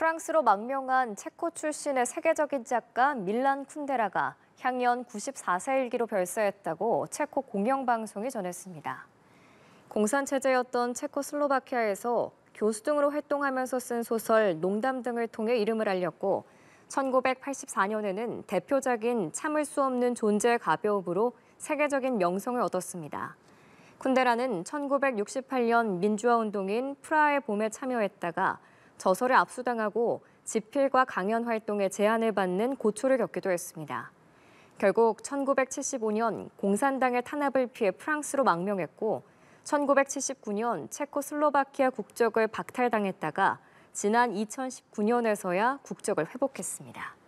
프랑스로 망명한 체코 출신의 세계적인 작가 밀란 쿤데라가 향년 94세 일기로 별세했다고 체코 공영방송이 전했습니다. 공산체제였던 체코슬로바키아에서 교수 등으로 활동하면서 쓴 소설, 농담 등을 통해 이름을 알렸고 1984년에는 대표작인 참을 수 없는 존재의 가벼움으로 세계적인 명성을 얻었습니다. 쿤데라는 1968년 민주화운동인 프라하의 봄에 참여했다가 저서를 압수당하고 집필과 강연 활동에 제한을 받는 고초를 겪기도 했습니다. 결국 1975년 공산당의 탄압을 피해 프랑스로 망명했고 1979년 체코슬로바키아 국적을 박탈당했다가 지난 2019년에서야 국적을 회복했습니다.